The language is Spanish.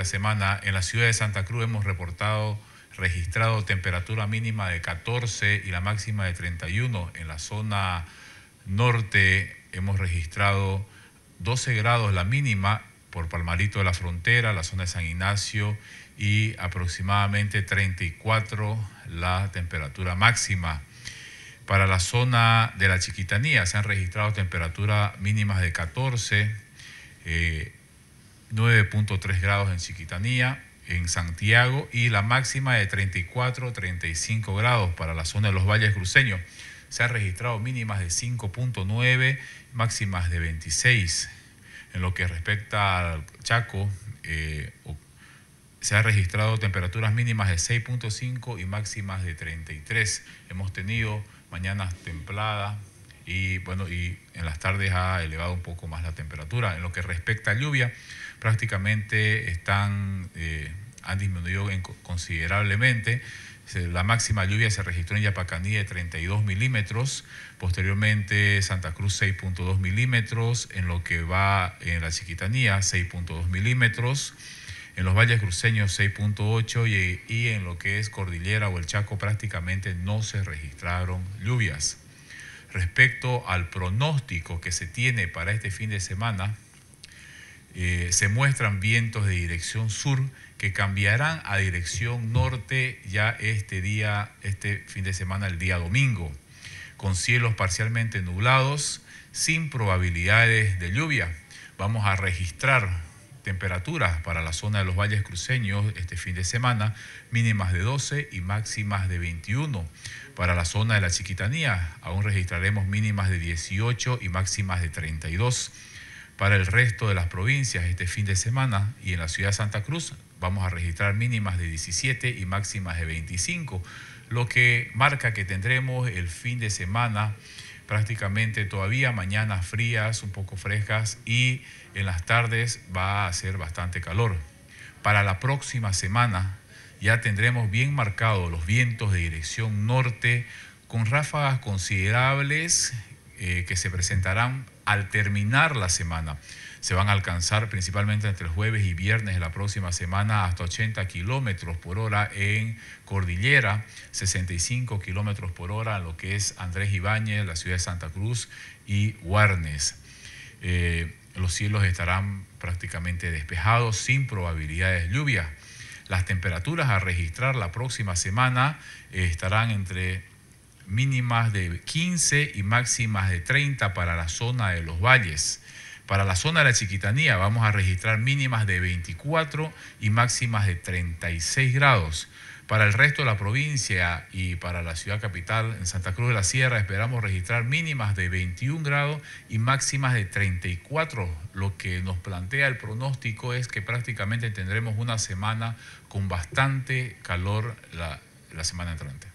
esta semana en la ciudad de Santa Cruz hemos reportado, registrado temperatura mínima de 14 y la máxima de 31. En la zona norte hemos registrado 12 grados la mínima por Palmarito de la Frontera, la zona de San Ignacio y aproximadamente 34 la temperatura máxima. Para la zona de la Chiquitanía se han registrado temperaturas mínimas de 14, eh, 9.3 grados en Chiquitanía, en Santiago y la máxima de 34, 35 grados para la zona de los valles cruceños. Se han registrado mínimas de 5.9, máximas de 26. En lo que respecta al Chaco, eh, se han registrado temperaturas mínimas de 6.5 y máximas de 33. Hemos tenido mañanas templadas, y bueno, y en las tardes ha elevado un poco más la temperatura. En lo que respecta a lluvia, prácticamente están, eh, han disminuido considerablemente. La máxima lluvia se registró en Yapacaní de 32 milímetros, posteriormente Santa Cruz 6.2 milímetros, en lo que va en la Chiquitanía 6.2 milímetros, en los valles cruceños 6.8 y, y en lo que es Cordillera o el Chaco prácticamente no se registraron lluvias respecto al pronóstico que se tiene para este fin de semana, eh, se muestran vientos de dirección sur que cambiarán a dirección norte ya este día, este fin de semana, el día domingo, con cielos parcialmente nublados, sin probabilidades de lluvia. Vamos a registrar temperaturas para la zona de los valles cruceños este fin de semana, mínimas de 12 y máximas de 21. Para la zona de la Chiquitanía, aún registraremos mínimas de 18 y máximas de 32. Para el resto de las provincias, este fin de semana y en la ciudad de Santa Cruz, vamos a registrar mínimas de 17 y máximas de 25, lo que marca que tendremos el fin de semana prácticamente todavía mañanas frías, un poco frescas y en las tardes va a hacer bastante calor. Para la próxima semana ya tendremos bien marcados los vientos de dirección norte con ráfagas considerables eh, que se presentarán al terminar la semana. Se van a alcanzar principalmente entre jueves y viernes de la próxima semana hasta 80 kilómetros por hora en Cordillera, 65 kilómetros por hora en lo que es Andrés Ibáñez, la ciudad de Santa Cruz y Warnes. Eh, los cielos estarán prácticamente despejados sin probabilidades de lluvia. Las temperaturas a registrar la próxima semana estarán entre mínimas de 15 y máximas de 30 para la zona de los valles. Para la zona de la Chiquitanía vamos a registrar mínimas de 24 y máximas de 36 grados. Para el resto de la provincia y para la ciudad capital, en Santa Cruz de la Sierra, esperamos registrar mínimas de 21 grados y máximas de 34. Lo que nos plantea el pronóstico es que prácticamente tendremos una semana con bastante calor la, semana entrante.